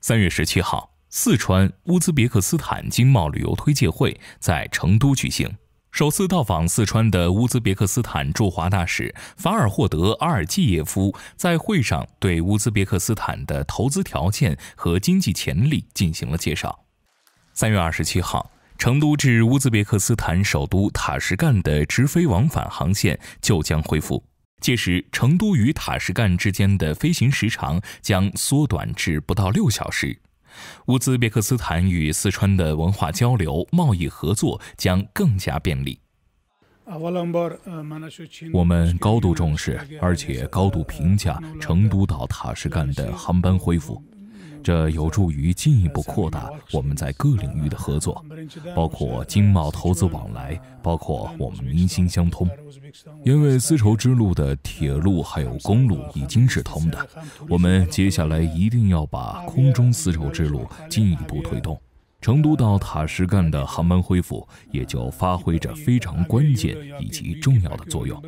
三月十七号，四川乌兹别克斯坦经贸旅游推介会在成都举行。首次到访四川的乌兹别克斯坦驻华大使法尔霍德·阿尔季耶夫在会上对乌兹别克斯坦的投资条件和经济潜力进行了介绍。三月二十七号，成都至乌兹别克斯坦首都塔什干的直飞往返航线就将恢复。届时，成都与塔什干之间的飞行时长将缩短至不到六小时，乌兹别克斯坦与四川的文化交流、贸易合作将更加便利。我们高度重视，而且高度评价成都到塔什干的航班恢复。这有助于进一步扩大我们在各领域的合作，包括经贸投资往来，包括我们民心相通。因为丝绸之路的铁路还有公路已经是通的，我们接下来一定要把空中丝绸之路进一步推动。成都到塔什干的航班恢复也就发挥着非常关键以及重要的作用。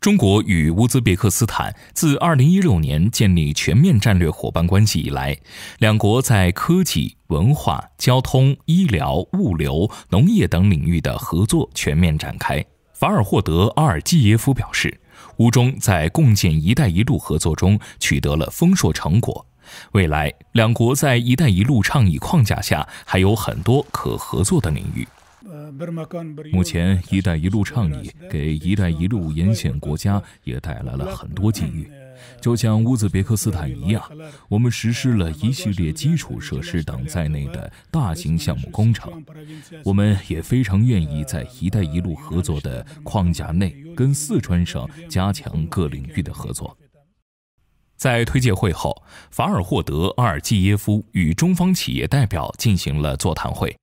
中国与乌兹别克斯坦自2016年建立全面战略伙伴关系以来，两国在科技、文化、交通、医疗、物流、农业等领域的合作全面展开。法尔霍德·阿尔季耶夫表示，乌中在共建“一带一路”合作中取得了丰硕成果，未来两国在“一带一路”倡议框架下还有很多可合作的领域。目前，“一带一路”倡议给“一带一路”沿线国家也带来了很多机遇。就像乌兹别克斯坦一样，我们实施了一系列基础设施等在内的大型项目工程。我们也非常愿意在“一带一路”合作的框架内，跟四川省加强各领域的合作。在推介会后，法尔霍德·阿尔季耶夫与中方企业代表进行了座谈会。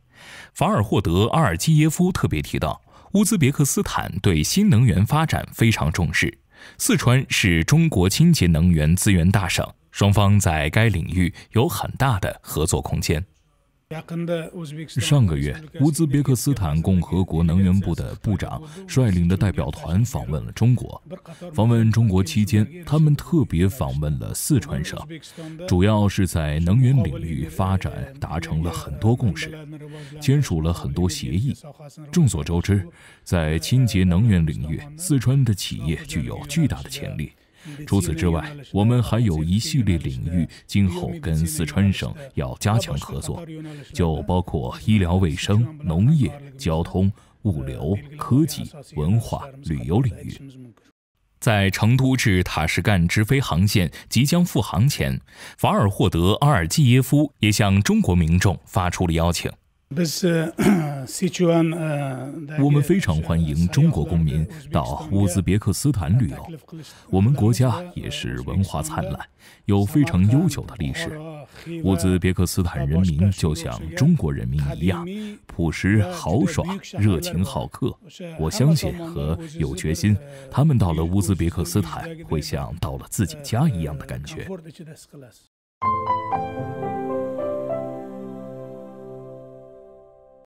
法尔霍德·阿尔基耶夫特别提到，乌兹别克斯坦对新能源发展非常重视。四川是中国清洁能源资源大省，双方在该领域有很大的合作空间。上个月，乌兹别克斯坦共和国能源部的部长率领的代表团访问了中国。访问中国期间，他们特别访问了四川省，主要是在能源领域发展达成了很多共识，签署了很多协议。众所周知，在清洁能源领域，四川的企业具有巨大的潜力。除此之外，我们还有一系列领域今后跟四川省要加强合作，就包括医疗卫生、农业、交通、物流、科技、文化旅游领域。在成都至塔什干直飞航线即将复航前，法尔霍德·阿尔季耶夫也向中国民众发出了邀请。我们非常欢迎中国公民到乌兹别克斯坦旅游。我们国家也是文化灿烂，有非常悠久的历史。乌兹别克斯坦人民就像中国人民一样朴实、豪爽、热情好客。我相信和有决心，他们到了乌兹别克斯坦会像到了自己家一样的感觉。